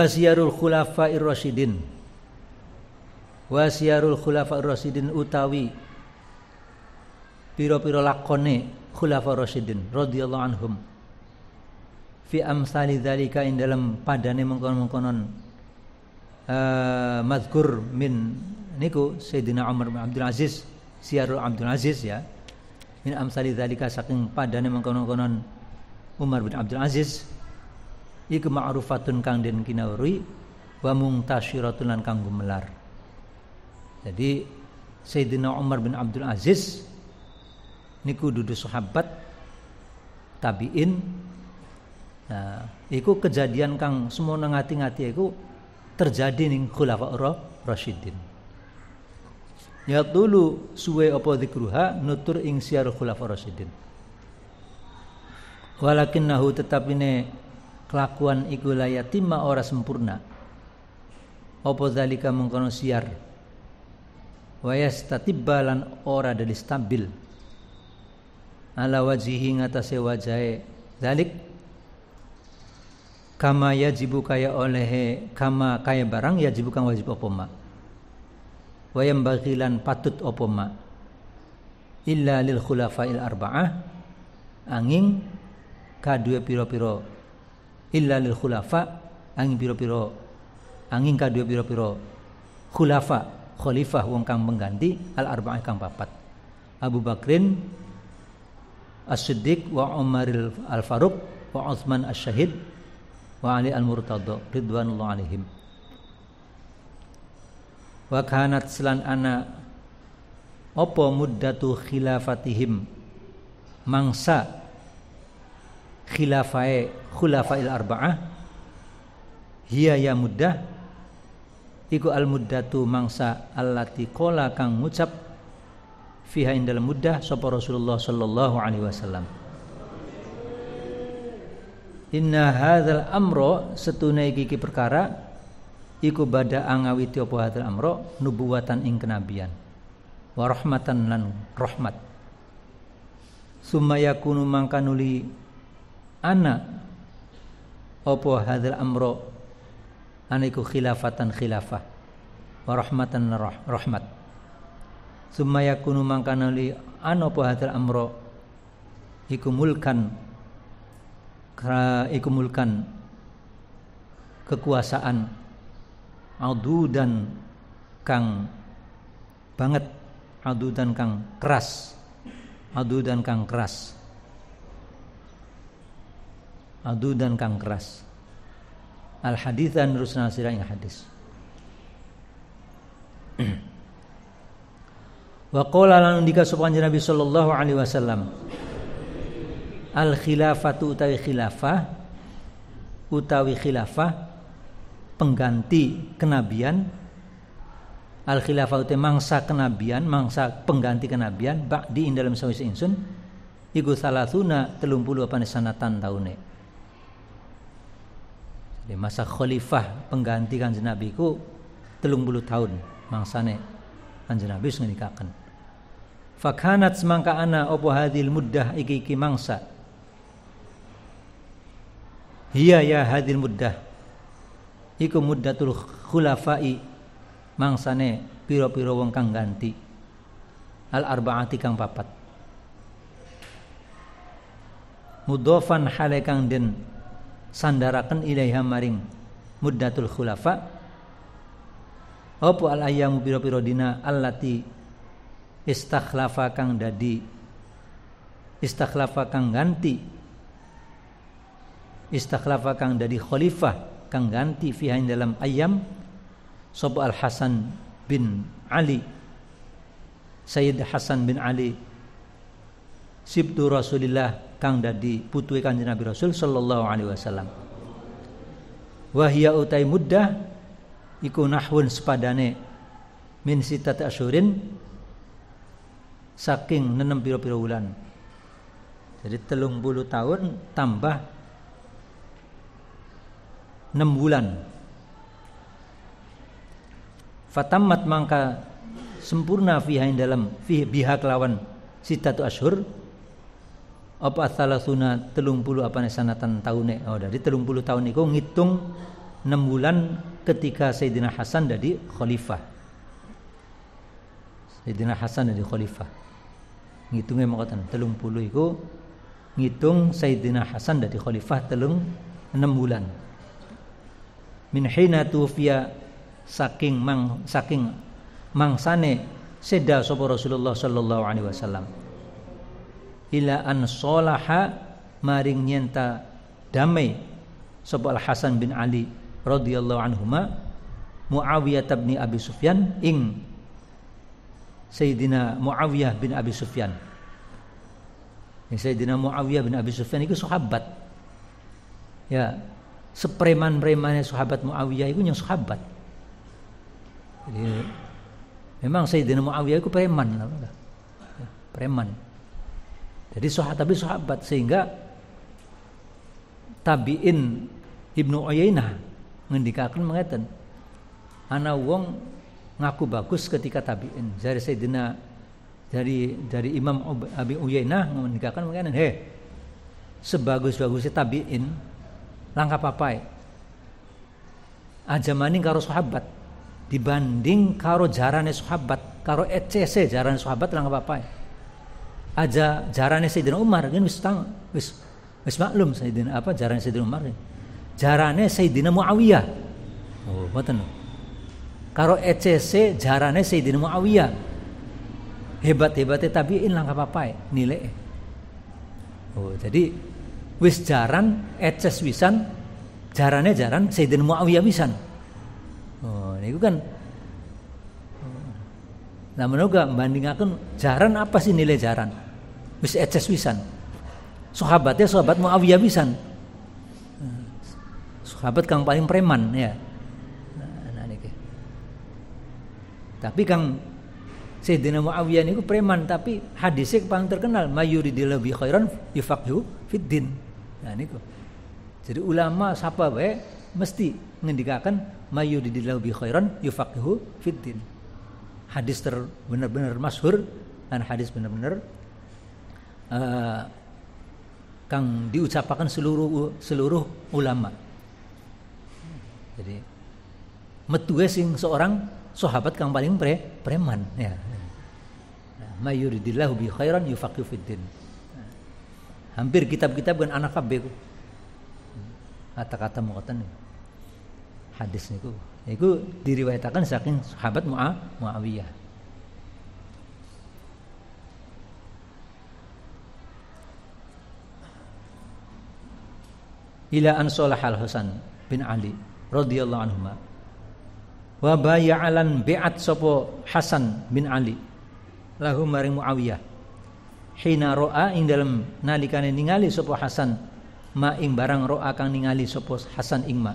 Wasiyarul khulafa irrasidin Wasiyarul khulafa irrasidin utawi piro-piro lakone khulafa irrasidin radhiyallahu anhum. Fi amsali dzalika ing dalam padane mengkon-mengkonon uh, eh, mazkur min niku Sayyidina Umar bin Abdul Aziz siarul Abdul Aziz ya min amsali dzalika saking padane mengkonon-konon Umar bin Abdul Aziz iku ma'rufatun kang den kinauri wa mungtasyiratun lan kang gumelar jadi Sayyidina Umar bin Abdul Aziz niku dudu sahabat tabiin nah iku kejadian kang semono ngati-ngati iku terjadi ning khulafa rasyidin ya dulu suwe apa dikruha nutur ing siar khulafa rasyidin walakinnahu tetapine kelakuan iku layatima ora sempurna apa zalika mengkono siar wa yastatibba lan ora dari stabil ala wajihi ngatase wajahe zalik kama yajibu kaya olehe kama kaya barang yajibu kang wajib apa ma wa yambagilan patut apa ma illa lil khulafail arba'ah angin kadue piro-piro illa lil khulafa angin piro-piro angin kadua piro-piro khulafa khalifah wong kang mengganti al arba'ah kang papat Abu Bakrin As-Siddiq wa Umar Al-Faruq wa Utsman as syahid wa Ali Al-Murtadha ridwanullah alaihim wa kanat selan ana apa muddatu khilafatihim mangsa khilafai khulafail arba'ah hiya ya muddah iku al muddatu mangsa allati qala kang ngucap fiha indal muddah sapa Rasulullah sallallahu alaihi wasallam Inna hadzal amro setune iki perkara iku bada angawiti apa hadzal amro nubuwatan ing kenabian wa rahmatan lan rahmat summa yakunu mangkanuli ana opo hadzal amro aniku khilafatan khilafah warahmatan rahmatan rahmat summa yakunu mangkana li ana opo hadzal amro iku mulkan iku mulkan kekuasaan dan kang banget dan kang keras dan kang keras adu dan kang keras al hadis dan rusna sirah yang hadis wa qala lan ndika sapa Nabi sallallahu alaihi wasallam al khilafatu utawi khilafah utawi khilafah pengganti kenabian al khilafah utawi mangsa kenabian mangsa pengganti kenabian ba'di ing dalam sawise insun, iku salasuna 38 sanatan taune di masa khalifah pengganti kanjeng Nabi ku telung bulu tahun mangsane kanjeng Nabi wis fakanat semangka ana opo hadil mudah iki iki mangsa hia ya hadil mudah iku muddatul khulafai mangsane piro-piro wong kang ganti al arbaati kang papat mudofan halekang kang den sandarakan ilaiha maring muddatul khulafa apa al ayyamu pira-pira dina allati istakhlafa kang dadi istakhlafa kang ganti istakhlafa kang dadi khalifah kang ganti fiha dalam ayam sapa al Hasan bin Ali Sayyid Hasan bin Ali Sibtu Rasulillah kang dadi putuke Kanjeng Nabi Rasul sallallahu alaihi wasallam. Wahya utai muddah iku nahwun sepadane min sitat asyurin saking nenem pira-pira wulan. Jadi telung bulu tahun tambah 6 bulan. Fatammat mangka sempurna fiha dalam fiha biha kelawan sitatu asyhur apa salasuna telung puluh apa sanatan tahunnya oh dari telung puluh tahun itu ngitung enam bulan ketika Sayyidina Hasan jadi khalifah Sayyidina Hasan jadi khalifah ngitungnya mau mengatakan telung puluh itu ngitung Sayyidina Hasan jadi khalifah telung enam bulan min hina tufiya saking mang saking mangsane seda sopo Rasulullah sallallahu alaihi wasallam ila an solaha maring nyenta damai sapa Al Hasan bin Ali radhiyallahu anhuma Muawiyah bin Abi Sufyan ing Sayyidina Muawiyah bin Abi Sufyan ini Sayyidina Muawiyah bin Abi Sufyan itu sahabat ya sepreman-premannya sahabat Muawiyah itu yang sahabat jadi memang Sayyidina Muawiyah itu preman lah ya, preman jadi sahabat tapi sahabat sehingga tabiin Ibnu Uyainah ngendikaken mengatakan ana wong ngaku bagus ketika tabiin dari Sayyidina dari dari Imam Abi Uyainah ngendikaken mengatakan heh sebagus-bagusnya tabiin langkah papai aja maning karo sahabat dibanding karo jarane sahabat karo ECC jarane sahabat langkah papai aja jarane Sayyidina Umar kan wis tang wis wis maklum Sayyidina apa jarane Sayyidina Umar kan? jarane Sayyidina Muawiyah oh mboten karo ECC jarane Sayyidina Muawiyah hebat-hebatnya tapi tabiin apa ya, eh, nilai eh. oh jadi wis jaran eces wisan jarane jaran Sayyidina Muawiyah wisan oh ini kan Nah menurut gue bandingkan jaran apa sih nilai jaran? wis eces wisan. Sahabatnya sahabat Muawiyah wisan. Sahabat kang paling preman ya. Nah, nah, Tapi kang Sayyidina Muawiyah niku preman tapi hadisnya paling terkenal mayuridil lebih khairan yufaqihu fiddin. Nah niku. Jadi ulama siapa bae mesti ngendikakan mayuridil lebih khairan yufaqihu fiddin. Hadis ter benar-benar masyhur dan hadis benar-benar uh, kang diucapkan seluruh seluruh ulama. Jadi metuwe sing seorang sahabat kang paling pre, preman ya. Nah, mayuridillahu bi khairan yufaqihu fiddin. Hampir kitab-kitab kan anak kabeh kata-kata muatan hadis niku. Iku diriwayatakan saking sahabat Muawiyah. ila an al Hasan bin Ali radhiyallahu anhu wa bay'alan bi'at sapa Hasan bin Ali lahum maring Muawiyah hina ro'a ing dalem nalikane ningali sapa Hasan ma ing barang ro'a kang ningali sapa Hasan ing ma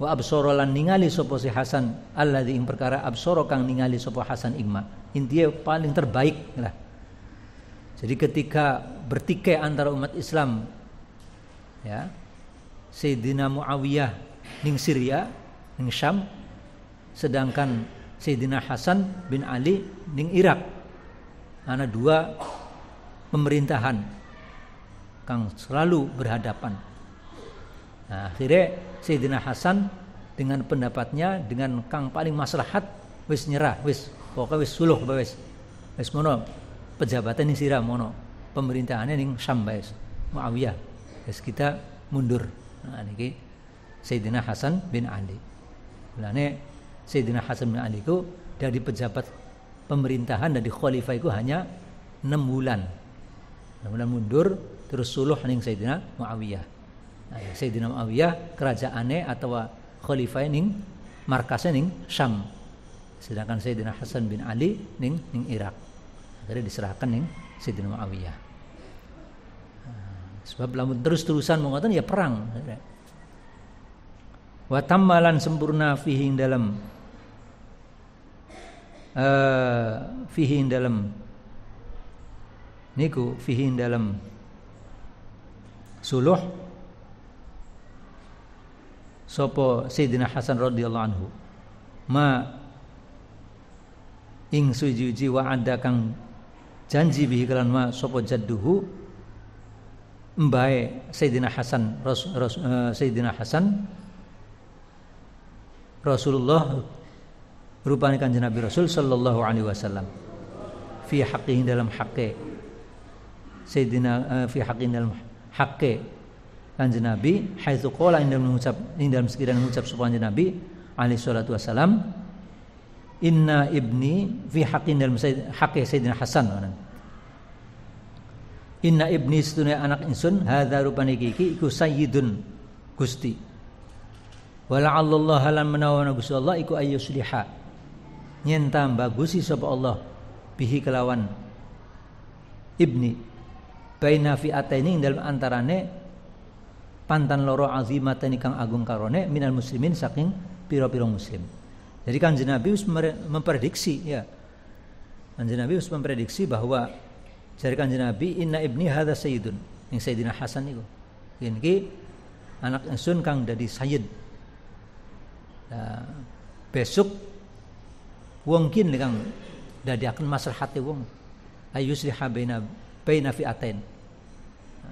wa absara lan ningali sapa si Hasan alladzi ing perkara absara kang ningali sapa Hasan ing ma intine paling terbaik lah jadi ketika bertikai antara umat Islam ya Sayyidina Muawiyah ning Syria ning Syam sedangkan Sayyidina Hasan bin Ali ning Irak ana dua pemerintahan kang selalu berhadapan nah, akhirnya Sayyidina Hasan dengan pendapatnya dengan kang paling maslahat wis nyerah wis pokoknya wis suluh wis wis mono pejabatan ini sirah mono pemerintahannya ning Syam Muawiyah wis kita mundur Nah niki Sayyidina Hasan bin Ali. Mulane Sayyidina Hasan bin Ali itu dari pejabat pemerintahan dari khalifah itu hanya 6 bulan. 6 bulan mundur terus suluh ning Sayyidina Muawiyah. Nah, ya, Sayyidina Muawiyah kerajaannya atau khalifah ning markasnya ning Syam. Sedangkan Sayyidina Hasan bin Ali ning ning Irak. Jadi diserahkan ning Sayyidina Muawiyah. Sebab lamun terus-terusan mengatakan ya perang. Watammalan sempurna fihi dalam uh, fihi dalam niku fihi dalam suluh sopo Sayyidina Hasan radhiyallahu anhu ma ing suji jiwa ada kang janji bihi kelan ma sopo jadduhu mbae Sayyidina Hasan Ras, Ras, uh, Sayyidina Hasan Rasulullah rupanya kanjeng Nabi Rasul sallallahu alaihi wasallam fi haqqi dalam haqqi Sayyidina uh, fi haqqi dalam haqqi kanjeng Nabi haitsu qala dalam mengucap in dalam sekiranya mengucap subhanallah Nabi alaihi salatu wasallam inna ibni fi haqqi dalam haqqi Sayyidina Hasan Inna ibni setunya anak insun hadza rupane iki iku sayyidun Gusti. Wala Allah halan menawa Gusti Allah iku ayyusliha. Nyen tambah Gusti sapa Allah bihi kelawan ibni baina fi'ataini dalam antarane pantan loro azimatani kang agung karone minal muslimin saking piro-piro muslim. Jadi kan Nabi memprediksi ya. Kanjeng Nabi memprediksi bahwa dari kanjeng Nabi, inna ibni hadza sayyidun. Yang Sayyidina Hasan itu. Yen ki anak Sun kang dari sayyid. Nah, besok wong kin kang dari akan maslahate wong. Ayusliha baina baina fi'atain. Ya,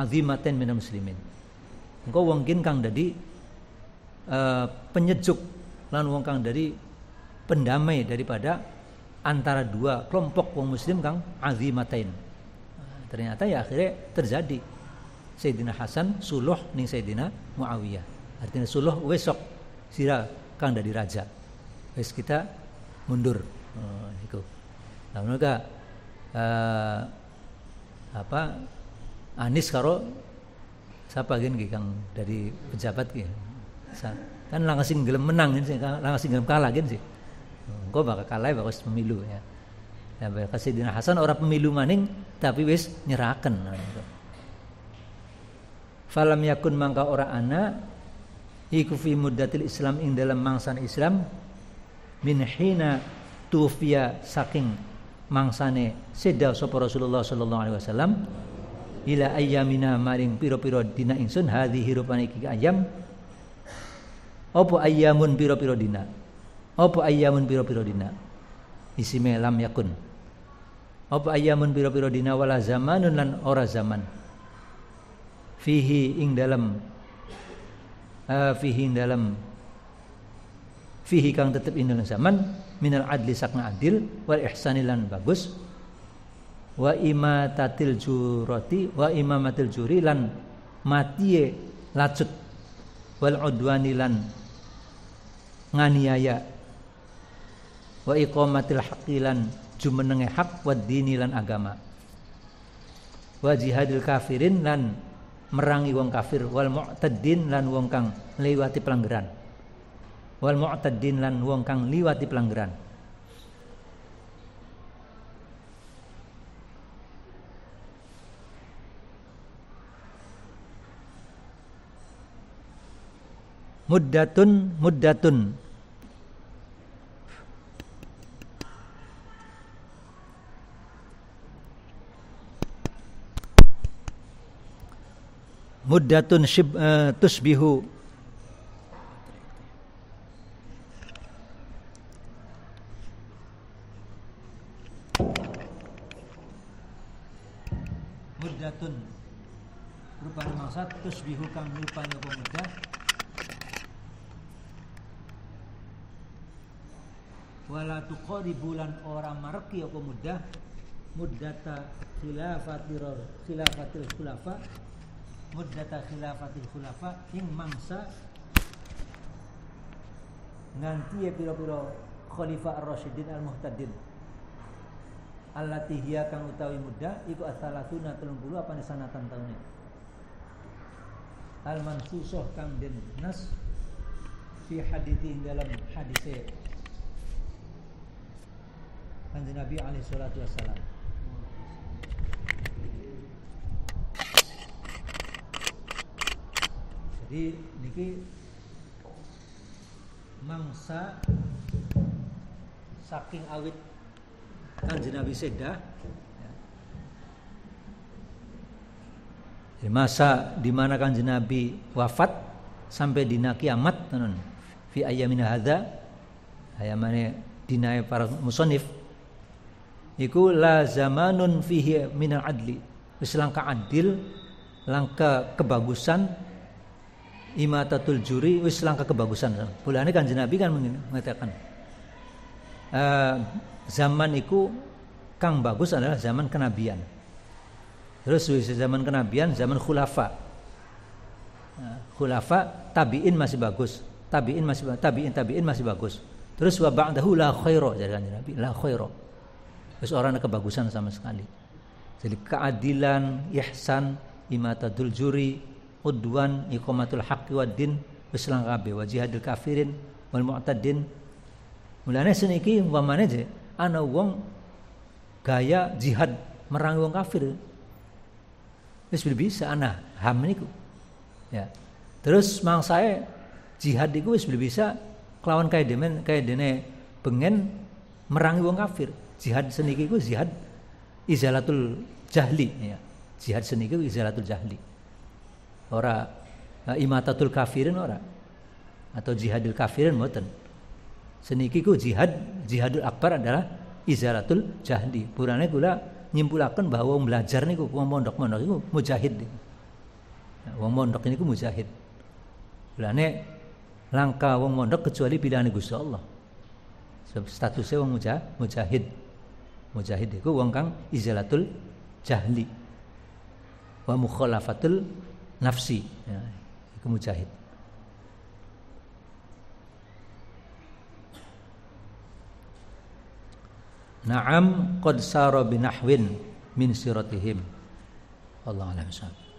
azimatain minal muslimin. Engkau wong kin kang dari uh, eh, penyejuk lan wong kang dari pendamai daripada antara dua kelompok kaum muslim kang azimatain nah, ternyata ya akhirnya terjadi Sayyidina Hasan suluh ning Sayyidina Muawiyah artinya suluh besok sira kang dari raja wes kita mundur oh, itu nah mereka uh, eh, apa Anis karo siapa gini kang dari pejabat gini kan langsing gelem menang kan sih langsing gelem kalah gini sih engko bakal kalah bakal pemilu ya ya Sayyidina Hasan orang pemilu maning tapi wis nyeraken nah, gitu. falam yakun mangka ora ana iku fi muddatil Islam ing dalam mangsan Islam min hina tufiya saking mangsane seda sapa Rasulullah sallallahu alaihi wasallam ila ayyamina maring pira-pira dina ingsun hadhihi rupane iki ayam apa ayyamun pira-pira dina apa ayyamun piro-piro dina? Isime lam yakun. Apa ayyamun piro-piro dina wala zamanun lan ora zaman. Fihi ing dalam uh, fihi ing dalam fihi kang tetep ing dalam zaman minal adli sakna adil wal ihsani lan bagus wa imatatil jurati wa imamatil juri lan matiye lacut wal udwani lan nganiaya wa iqamatil haqilan jumenenge hak wa dinilan agama wa jihadil kafirin lan merangi wong kafir wal mu'taddin lan wong kang liwati pelanggaran wal mu'taddin lan wong kang liwati pelanggaran muddatun muddatun muddatun shib, uh, tusbihu muddatun rupa masa tusbihu kang rupanya pemuda wala bulan orang marki apa muda muddata khilafatir khilafatil khulafa muddata khilafatil khulafa ing mangsa nganti ya pira-pira khalifah ar-rasyidin al-muhtadin allati kang utawi muda iku asalatuna 30 apa sanatan taune al mansusoh kang den nas fi hadithi dalam hadise Kanjeng Nabi alaihi salatu wassalam jadi niki mangsa saking awit kanjeng Nabi sedah di masa di mana kanjeng Nabi wafat sampai dina kiamat tenan fi ayamina hadza ayamane dinae para musonif iku la zamanun fihi minal adli wis langka adil langka kebagusan imatatul juri wis langkah kebagusan. Boleh ane kanjeng Nabi kan mengatakan uh, zaman itu kang bagus adalah zaman kenabian. Terus wis zaman kenabian, zaman khulafa. Eh, khulafa tabiin masih bagus, tabiin masih tabiin tabiin masih bagus. Terus wa ba'dahu la khairo jadi kanjeng Nabi, la khairo. Terus orang ada kebagusan sama sekali. Jadi keadilan, ihsan, imatadul juri, udwan iqamatul haqqi wad din Islam kabeh wa jihadil kafirin wal mu'tadin mulane seniki umpamane je ana wong gaya jihad merangi wong kafir wis bisa ana ham niku ya terus mang saya jihad iku wis bisa kelawan kaya demen kaya dene pengen merangi wong kafir jihad seniki iku jihad izalatul jahli ya jihad seniki izalatul jahli ora eh, imatatul kafirin ora atau jihadul kafirin mboten seniki ku jihad jihadul akbar adalah izalatul jahdi purane kula nyimpulaken bahwa belajar niku wong mondok-mondok iku mujahid nah, wong mondok niku mujahid purane langka wong mondok kecuali pilihan Gusti Allah statusnya wong mujah, mujahid mujahid iku wong kang izalatul jahli wa mukhalafatul nafsi ya, ke mujahid Naam qad sara binahwin min siratihim. Allah alam